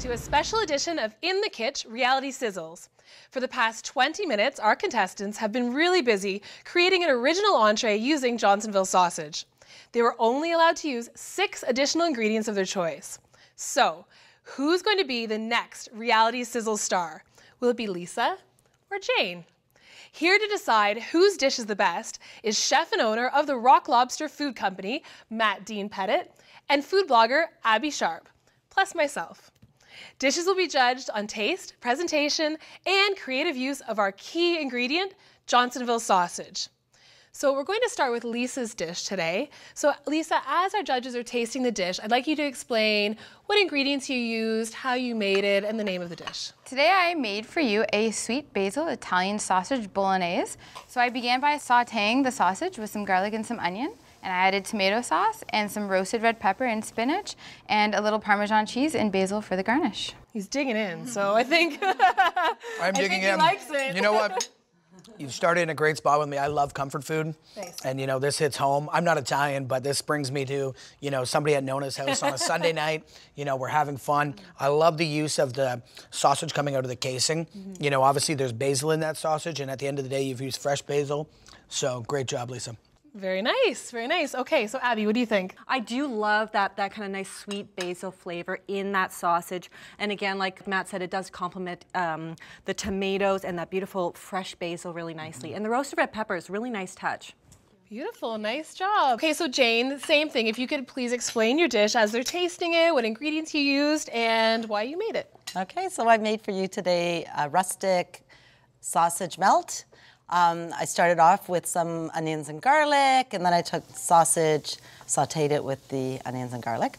to a special edition of In the Kitch Reality Sizzles. For the past 20 minutes, our contestants have been really busy creating an original entree using Johnsonville sausage. They were only allowed to use six additional ingredients of their choice. So, who's going to be the next Reality Sizzle star? Will it be Lisa or Jane? Here to decide whose dish is the best is chef and owner of the Rock Lobster Food Company, Matt Dean Pettit, and food blogger Abby Sharp, plus myself. Dishes will be judged on taste, presentation, and creative use of our key ingredient, Johnsonville sausage. So we're going to start with Lisa's dish today. So Lisa, as our judges are tasting the dish, I'd like you to explain what ingredients you used, how you made it, and the name of the dish. Today I made for you a sweet basil Italian sausage bolognese. So I began by sauteing the sausage with some garlic and some onion. And I added tomato sauce and some roasted red pepper and spinach and a little Parmesan cheese and basil for the garnish. He's digging in, so I think, I'm digging think in. he likes it. You know what? You started in a great spot with me. I love comfort food. Thanks. And you know, this hits home. I'm not Italian, but this brings me to, you know, somebody at Nona's house on a Sunday night. You know, we're having fun. I love the use of the sausage coming out of the casing. Mm-hmm. You know, obviously there's basil in that sausage, and at the end of the day, you've used fresh basil. So great job, Lisa. Very nice, very nice. Okay, so Abby, what do you think? I do love that that kind of nice sweet basil flavor in that sausage. And again, like Matt said, it does complement um, the tomatoes and that beautiful fresh basil really nicely. Mm-hmm. And the roasted red peppers, really nice touch. Beautiful, nice job. Okay, so Jane, same thing. If you could please explain your dish as they're tasting it, what ingredients you used, and why you made it. Okay, so I made for you today a rustic sausage melt. Um, I started off with some onions and garlic, and then I took sausage, sauteed it with the onions and garlic.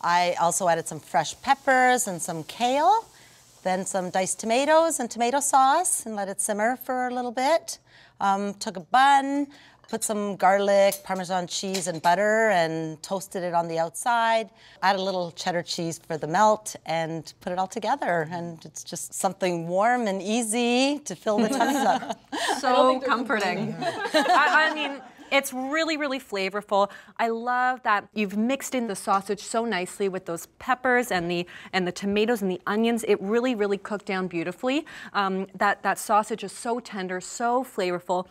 I also added some fresh peppers and some kale, then some diced tomatoes and tomato sauce, and let it simmer for a little bit. Um, took a bun, put some garlic, Parmesan cheese, and butter, and toasted it on the outside. Add a little cheddar cheese for the melt, and put it all together. And it's just something warm and easy to fill the tummy up so comforting. I, I mean, it's really, really flavorful. I love that you've mixed in the sausage so nicely with those peppers and the and the tomatoes and the onions. It really, really cooked down beautifully. Um, that that sausage is so tender, so flavorful.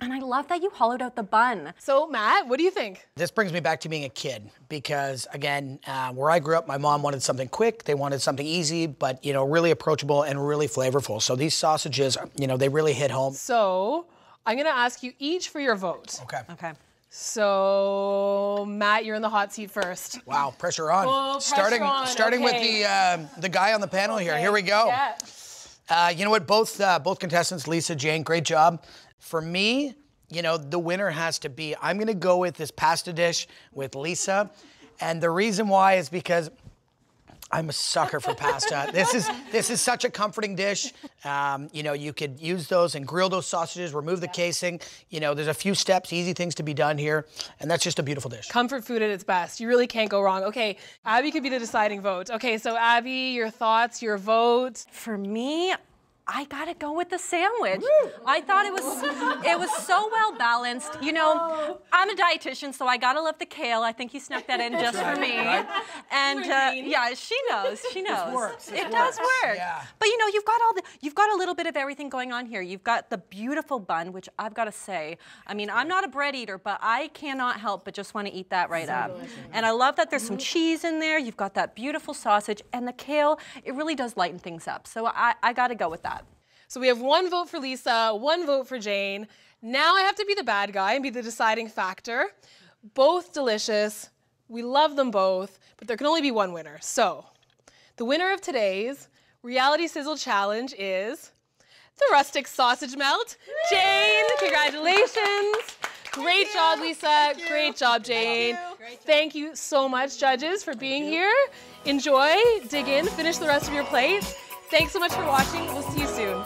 And I love that you hollowed out the bun. So, Matt, what do you think? This brings me back to being a kid because, again, uh, where I grew up, my mom wanted something quick. They wanted something easy, but, you know, really approachable and really flavorful. So these sausages, you know, they really hit home. So, I'm going to ask you each for your vote. Okay. Okay. So, Matt, you're in the hot seat first. Wow, pressure on. pressure starting on. starting okay. with the uh, the guy on the panel okay. here. Here we go. Yeah. Uh, you know what? Both uh, both contestants, Lisa, Jane, great job. For me, you know, the winner has to be. I'm going to go with this pasta dish with Lisa, and the reason why is because I'm a sucker for pasta. this is this is such a comforting dish. Um, you know, you could use those and grill those sausages, remove the yeah. casing. You know, there's a few steps, easy things to be done here, and that's just a beautiful dish. Comfort food at its best. You really can't go wrong. Okay, Abby could be the deciding vote. Okay, so Abby, your thoughts, your vote. For me, I gotta go with the sandwich. Woo! I thought it was it was so well balanced. You know, oh. I'm a dietitian, so I gotta love the kale. I think he snuck that in just right, for me. Right? And uh, yeah, she knows. She knows. It works. it works. does work. Yeah. But you know, you've got all the you've got a little bit of everything going on here. You've got the beautiful bun, which I've got to say, I mean, I'm not a bread eater, but I cannot help but just want to eat that right so up. Delicious. And I love that there's some cheese in there. You've got that beautiful sausage and the kale. It really does lighten things up. So I, I gotta go with that. So we have one vote for Lisa, one vote for Jane. Now I have to be the bad guy and be the deciding factor. Both delicious. We love them both, but there can only be one winner. So the winner of today's Reality Sizzle Challenge is the rustic sausage melt. Jane, congratulations. Great job, Lisa. Great job, Jane. Thank you. Thank you so much, judges, for being here. Enjoy, dig in, finish the rest of your plates. Thanks so much for watching. We'll see you soon.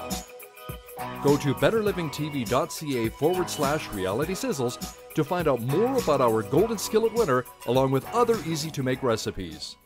Go to betterlivingtv.ca forward slash reality sizzles to find out more about our golden skillet winner along with other easy to make recipes.